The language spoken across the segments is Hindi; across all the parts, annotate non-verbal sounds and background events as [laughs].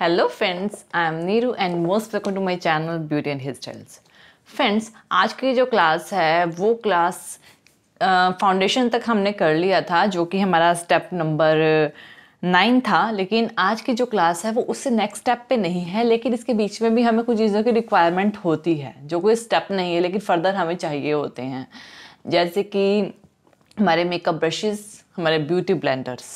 hello friends I am Neeru and most welcome to my channel beauty and hairstyles friends आज की जो क्लास है वो क्लास फाउंडेशन तक हमने कर लिया था जो कि हमारा स्टेप नंबर नाइन था लेकिन आज की जो क्लास है वो उससे नेक्स्ट स्टेप पे नहीं है लेकिन इसके बीच में भी हमें कुछ चीज़ों की रिक्वायरमेंट होती है जो कोई स्टेप नहीं है लेकिन फर्दर हमें चाहिए होते हैं जैसे कि हमारे मेकअप ब्रशेज़ हमारे ब्यूटी ब्लेंडर्स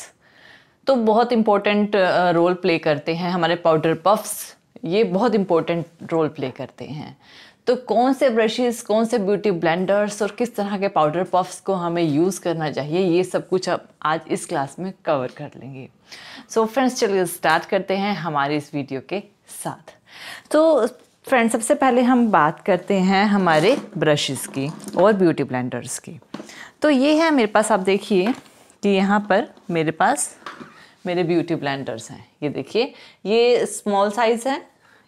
तो बहुत इम्पोर्टेंट रोल प्ले करते हैं हमारे पाउडर पफ्स ये बहुत इम्पोर्टेंट रोल प्ले करते हैं तो कौन से ब्रशेस कौन से ब्यूटी ब्लेंडर्स और किस तरह के पाउडर पफ्स को हमें यूज़ करना चाहिए ये सब कुछ अब आज इस क्लास में कवर कर लेंगे सो फ्रेंड्स चलिए स्टार्ट करते हैं हमारे इस वीडियो के साथ तो फ्रेंड्स सबसे पहले हम बात करते हैं हमारे ब्रशेस की और ब्यूटी ब्लेंडर्स की तो ये है मेरे पास आप देखिए कि यहाँ पर मेरे पास मेरे ब्यूटी प्लांटर्स हैं ये देखिए ये स्मॉल साइज़ है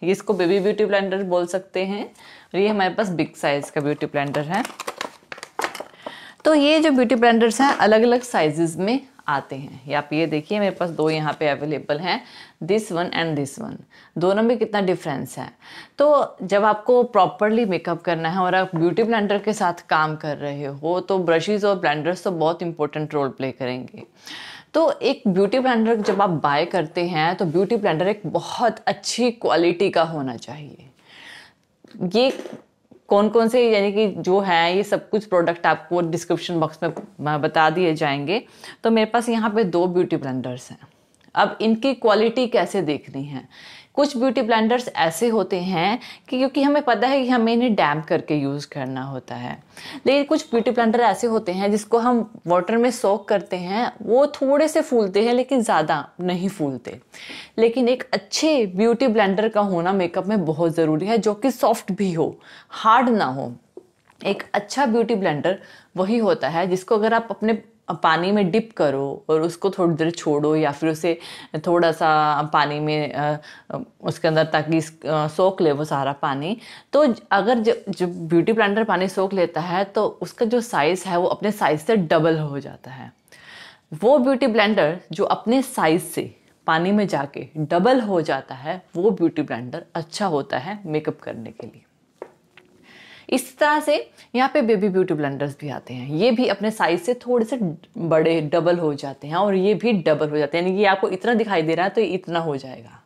ये इसको बेबी ब्यूटी प्लांटर बोल सकते हैं और ये हमारे पास बिग साइज़ का ब्यूटी प्लांटर है तो ये जो ब्यूटी ब्लेंडर्स हैं अलग अलग साइजेस में आते हैं या आप ये देखिए मेरे पास दो यहाँ पे अवेलेबल हैं this one and this one दोनों में कितना डिफरेंस है तो जब आपको प्रॉपरली मेकअप करना है और आप ब्यूटी ब्लेंडर के साथ काम कर रहे हो तो ब्रशेज़ और ब्लेंडर्स तो बहुत इंपॉर्टेंट रोल प्ले करेंगे तो एक ब्यूटी ब्लेंडर जब आप बाय करते हैं तो ब्यूटी ब्लेंडर एक बहुत अच्छी क्वालिटी का होना चाहिए ये कौन कौन से यानी कि जो है ये सब कुछ प्रोडक्ट आपको डिस्क्रिप्शन बॉक्स में बता दिए जाएंगे तो मेरे पास यहाँ पे दो ब्यूटी ब्लेंडर्स हैं अब इनकी क्वालिटी कैसे देखनी है कुछ ब्यूटी ब्लेंडर्स ऐसे होते हैं कि क्योंकि हमें पता है कि हमें इन्हें डैम्प करके यूज़ करना होता है लेकिन कुछ ब्यूटी ब्लेंडर ऐसे होते हैं जिसको हम वाटर में सोक करते हैं वो थोड़े से फूलते हैं लेकिन ज़्यादा नहीं फूलते लेकिन एक अच्छे ब्यूटी ब्लेंडर का होना मेकअप में बहुत ज़रूरी है जो कि सॉफ्ट भी हो हार्ड ना हो एक अच्छा ब्यूटी ब्लेंडर वही होता है जिसको अगर आप अपने पानी में डिप करो और उसको थोड़ी देर छोड़ो या फिर उसे थोड़ा सा पानी में उसके अंदर ताकि सोख ले वो सारा पानी तो अगर जब जब ब्यूटी प्लांटर पानी सोख लेता है तो उसका जो साइज़ है वो अपने साइज़ से डबल हो जाता है वो ब्यूटी ब्लेंडर जो अपने साइज़ से पानी में जाके डबल हो जाता है वो ब्यूटी ब्लेंडर अच्छा होता है मेकअप करने के लिए इस तरह से यहाँ पे बेबी ब्यूटी ब्लेंडर्स भी आते हैं ये भी अपने साइज से थोड़े से बड़े डबल हो जाते हैं और ये भी डबल हो जाते हैं यानी कि आपको इतना दिखाई दे रहा है तो इतना हो जाएगा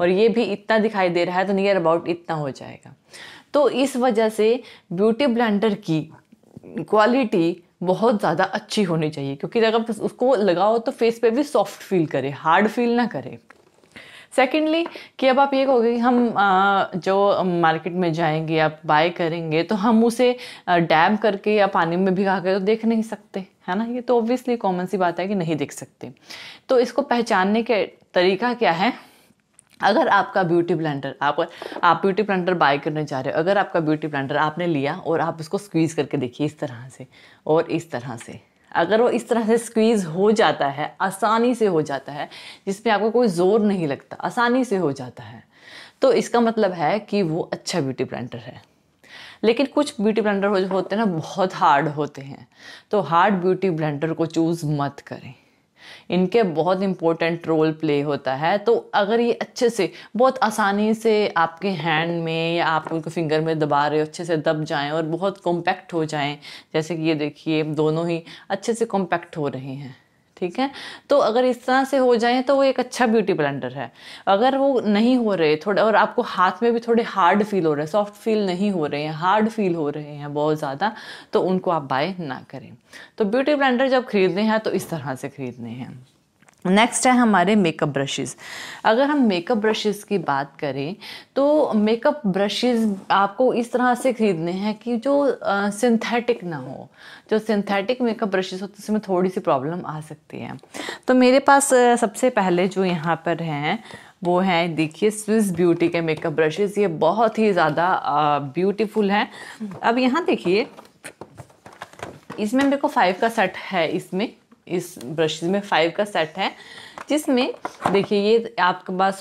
और ये भी इतना दिखाई दे रहा है तो नियर अबाउट इतना हो जाएगा तो इस वजह से ब्यूटी ब्लेंडर की क्वालिटी बहुत ज़्यादा अच्छी होनी चाहिए क्योंकि अगर उसको लगाओ तो फेस पे भी सॉफ्ट फील करे हार्ड फील ना करे सेकेंडली कि अब आप ये कहोगे कि हम जो मार्केट में जाएंगे आप बाय करेंगे तो हम उसे डैम करके या पानी में भिगा कर तो देख नहीं सकते है ना ये तो ऑब्वियसली कॉमन सी बात है कि नहीं देख सकते तो इसको पहचानने के तरीका क्या है अगर आपका ब्यूटी ब्लेंडर आप आप ब्यूटी ब्लेंडर बाय करने जा रहे हो अगर आपका ब्यूटी ब्लेंडर आपने लिया और आप उसको स्क्वीज़ करके देखिए इस तरह से और इस तरह से अगर वो इस तरह से स्क्वीज़ हो जाता है आसानी से हो जाता है जिसमें आपको कोई ज़ोर नहीं लगता आसानी से हो जाता है तो इसका मतलब है कि वो अच्छा ब्यूटी ब्लेंडर है लेकिन कुछ ब्यूटी ब्लेंडर होते हैं ना बहुत हार्ड होते हैं तो हार्ड ब्यूटी ब्लेंडर को चूज़ मत करें इनके बहुत इंपॉर्टेंट रोल प्ले होता है तो अगर ये अच्छे से बहुत आसानी से आपके हैंड में या आप उनको फिंगर में दबा रहे हो अच्छे से दब जाएं और बहुत कॉम्पैक्ट हो जाएं जैसे कि ये देखिए दोनों ही अच्छे से कॉम्पैक्ट हो रहे हैं ठीक है तो अगर इस तरह से हो जाए तो वो एक अच्छा ब्यूटी ब्लेंडर है अगर वो नहीं हो रहे थोड़े और आपको हाथ में भी थोड़े हार्ड फील हो रहे हैं सॉफ्ट फील नहीं हो रहे हैं हार्ड फील हो रहे हैं बहुत ज़्यादा तो उनको आप बाय ना करें तो ब्यूटी ब्लेंडर जब खरीदने हैं तो इस तरह से खरीदने हैं नेक्स्ट है हमारे मेकअप ब्रशेस अगर हम मेकअप ब्रशेस की बात करें तो मेकअप ब्रशेस आपको इस तरह से ख़रीदने हैं कि जो सिंथेटिक ना हो जो सिंथेटिक मेकअप ब्रशेस होते तो उसमें थोड़ी सी प्रॉब्लम आ सकती है तो मेरे पास सबसे पहले जो यहाँ पर हैं वो हैं देखिए स्विस ब्यूटी के मेकअप ब्रशेस ये बहुत ही ज़्यादा ब्यूटीफुल हैं अब यहाँ देखिए इसमें मेरे को फाइव का सेट है इसमें इस ब्रशेज में फाइव का सेट है जिसमें देखिए ये आपके पास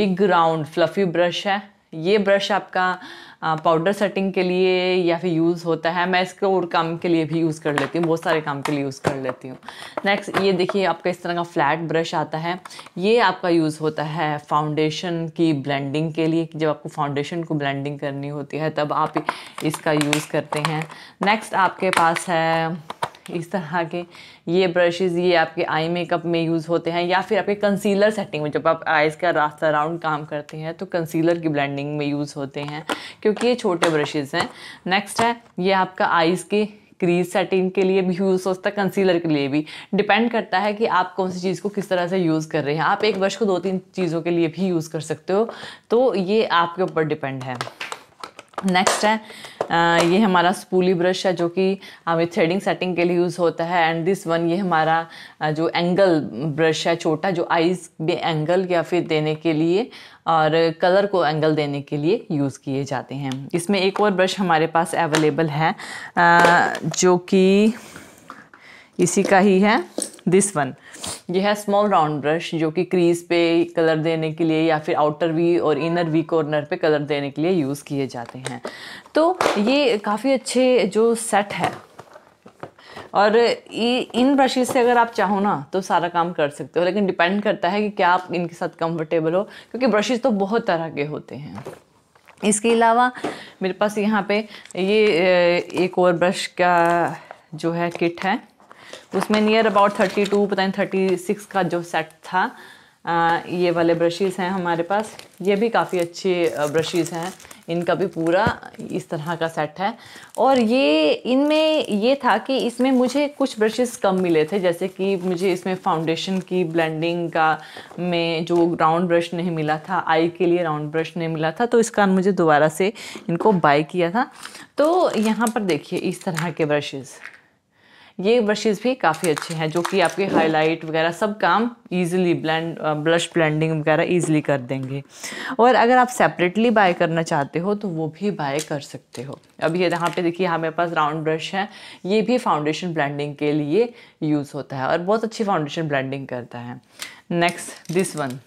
बिग राउंड फ्लफ़ी ब्रश है ये ब्रश आपका पाउडर सेटिंग के लिए या फिर यूज़ होता है मैं इसको और काम के लिए भी यूज़ कर लेती हूँ बहुत सारे काम के लिए यूज़ कर लेती हूँ नेक्स्ट ये देखिए आपका इस तरह का फ्लैट ब्रश आता है ये आपका यूज़ होता है फाउंडेशन की ब्लेंडिंग के लिए जब आपको फाउंडेशन को ब्लेंडिंग करनी होती है तब आप इसका यूज़ करते हैं नेक्स्ट आपके पास है [laughs] इस तरह के ये ब्रशेज़ ये आपके आई मेकअप में यूज़ होते हैं या फिर आपके कंसीलर सेटिंग में जब आप आइज़ का रास्ता राउंड काम करते हैं तो कंसीलर की ब्लेंडिंग में यूज़ होते हैं क्योंकि ये छोटे ब्रशेज़ हैं नेक्स्ट है ये आपका आइज़ के क्रीज सेटिंग के लिए भी यूज़ हो सकता है कंसीलर के लिए भी डिपेंड करता है कि आप कौन सी चीज़ को किस तरह से यूज़ कर रहे हैं आप एक ब्रश को दो तीन चीज़ों के लिए भी यूज़ कर सकते हो तो ये आपके ऊपर डिपेंड है नेक्स्ट है ये हमारा स्पूली ब्रश है जो कि हमें थ्रेडिंग सेटिंग के लिए यूज़ होता है एंड दिस वन ये हमारा जो एंगल ब्रश है छोटा जो आइज़ में एंगल या फिर देने के लिए और कलर को एंगल देने के लिए यूज़ किए जाते हैं इसमें एक और ब्रश हमारे पास अवेलेबल है जो कि इसी का ही है दिस वन ये है स्मॉल राउंड ब्रश जो कि क्रीज पे कलर देने के लिए या फिर आउटर वी और इनर वी कॉर्नर पे कलर देने के लिए यूज़ किए जाते हैं तो ये काफ़ी अच्छे जो सेट है और इन ब्रशेज से अगर आप चाहो ना तो सारा काम कर सकते हो लेकिन डिपेंड करता है कि क्या आप इनके साथ कंफर्टेबल हो क्योंकि ब्रशेज तो बहुत तरह के होते हैं इसके अलावा मेरे पास यहाँ पे ये एक और ब्रश का जो है किट है उसमें नियर अबाउट थर्टी टू पता नहीं थर्टी सिक्स का जो सेट था आ, ये वाले ब्रशेज़ हैं हमारे पास ये भी काफ़ी अच्छे ब्रशेज़ हैं इनका भी पूरा इस तरह का सेट है और ये इनमें ये था कि इसमें मुझे कुछ ब्रशेस कम मिले थे जैसे कि मुझे इसमें फाउंडेशन की ब्लेंडिंग का में जो राउंड ब्रश नहीं मिला था आई के लिए राउंड ब्रश नहीं मिला था तो इस कारण मुझे दोबारा से इनको बाय किया था तो यहाँ पर देखिए इस तरह के ब्रशेज़ ये ब्रशेज़ भी काफ़ी अच्छे हैं जो कि आपके हाईलाइट वगैरह सब काम ईजिली ब्लेंड ब्लश ब्लेंडिंग वगैरह ईजिली कर देंगे और अगर आप सेपरेटली बाय करना चाहते हो तो वो भी बाय कर सकते हो अब ये यहाँ पे देखिए हमारे पास राउंड ब्रश है ये भी फाउंडेशन ब्लेंडिंग के लिए यूज़ होता है और बहुत अच्छी फाउंडेशन ब्लेंडिंग करता है नेक्स्ट दिस वन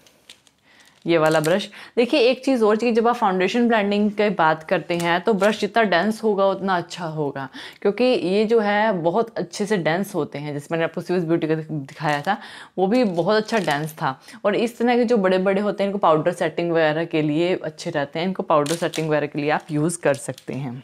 ये वाला ब्रश देखिए एक चीज़ और चाहिए जब आप फाउंडेशन ब्लेंडिंग की बात करते हैं तो ब्रश जितना डेंस होगा उतना अच्छा होगा क्योंकि ये जो है बहुत अच्छे से डेंस होते हैं जैसे मैंने आपको स्विस ब्यूटी का दिखाया था वो भी बहुत अच्छा डेंस था और इस तरह के जो बड़े बड़े होते हैं इनको पाउडर सेटिंग वगैरह के लिए अच्छे रहते हैं इनको पाउडर सेटिंग वगैरह के लिए आप यूज़ कर सकते हैं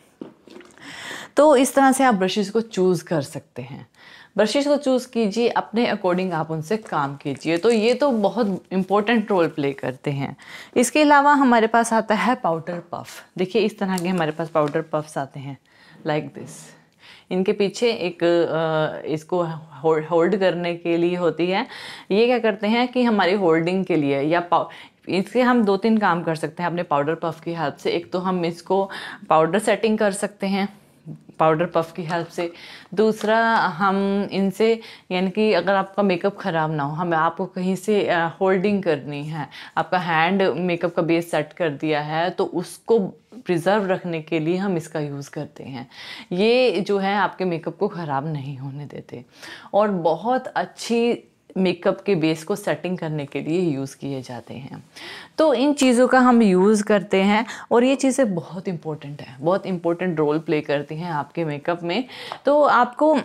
तो इस तरह से आप ब्रशेज़ को चूज़ कर सकते हैं ब्रशिश को चूज़ कीजिए अपने अकॉर्डिंग आप उनसे काम कीजिए तो ये तो बहुत इंपॉर्टेंट रोल प्ले करते हैं इसके अलावा हमारे पास आता है पाउडर पफ देखिए इस तरह के हमारे पास पाउडर पफ्स आते हैं लाइक like दिस इनके पीछे एक इसको होल्ड करने के लिए होती है ये क्या करते हैं कि हमारी होल्डिंग के लिए या इसके हम दो तीन काम कर सकते हैं अपने पाउडर पफ की हेल्प से एक तो हम इसको पाउडर सेटिंग कर सकते हैं पाउडर पफ की हेल्प से दूसरा हम इनसे यानी कि अगर आपका मेकअप ख़राब ना हो हमें आपको कहीं से होल्डिंग करनी है आपका हैंड मेकअप का बेस सेट कर दिया है तो उसको प्रिजर्व रखने के लिए हम इसका यूज़ करते हैं ये जो है आपके मेकअप को ख़राब नहीं होने देते और बहुत अच्छी मेकअप के बेस को सेटिंग करने के लिए यूज़ किए जाते हैं तो इन चीज़ों का हम यूज़ करते हैं और ये चीज़ें बहुत इम्पोर्टेंट है बहुत इंपॉर्टेंट रोल प्ले करती हैं आपके मेकअप में तो आपको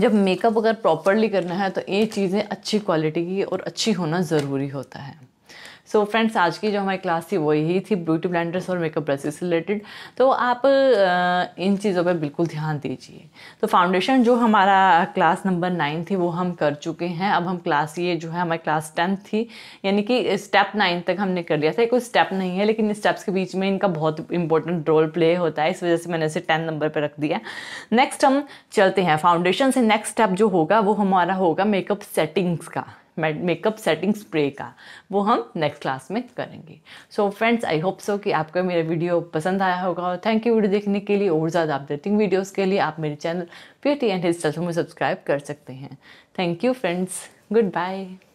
जब मेकअप अगर प्रॉपरली करना है तो ये चीज़ें अच्छी क्वालिटी की और अच्छी होना ज़रूरी होता है सो so, फ्रेंड्स आज की जो हमारी क्लास थी वो यही थी ब्यूटी ब्लेंडर्स और मेकअप से रिलेटेड तो आप इन चीज़ों पर बिल्कुल ध्यान दीजिए तो फाउंडेशन जो हमारा क्लास नंबर नाइन थी वो हम कर चुके हैं अब हम क्लास ये जो है हमारी क्लास टेंथ थी यानी कि स्टेप नाइन तक हमने कर लिया था कोई स्टेप नहीं है लेकिन स्टेप्स के बीच में इनका बहुत इंपॉर्टेंट रोल प्ले होता है इस वजह से मैंने इसे टेन नंबर पर रख दिया नेक्स्ट हम चलते हैं फाउंडेशन से नेक्स्ट स्टेप जो होगा वो हमारा होगा मेकअप सेटिंग्स का मेकअप सेटिंग स्प्रे का वो हम नेक्स्ट क्लास में करेंगे so friends I hope so कि आपको मेरा वीडियो पसंद आया होगा और थैंक यू वीडियो देखने के लिए और ज़्यादा अपडेटिंग वीडियोज़ के लिए आप मेरे चैनल ब्यूटी एंड हिस्टल में सब्सक्राइब कर सकते हैं thank you friends good bye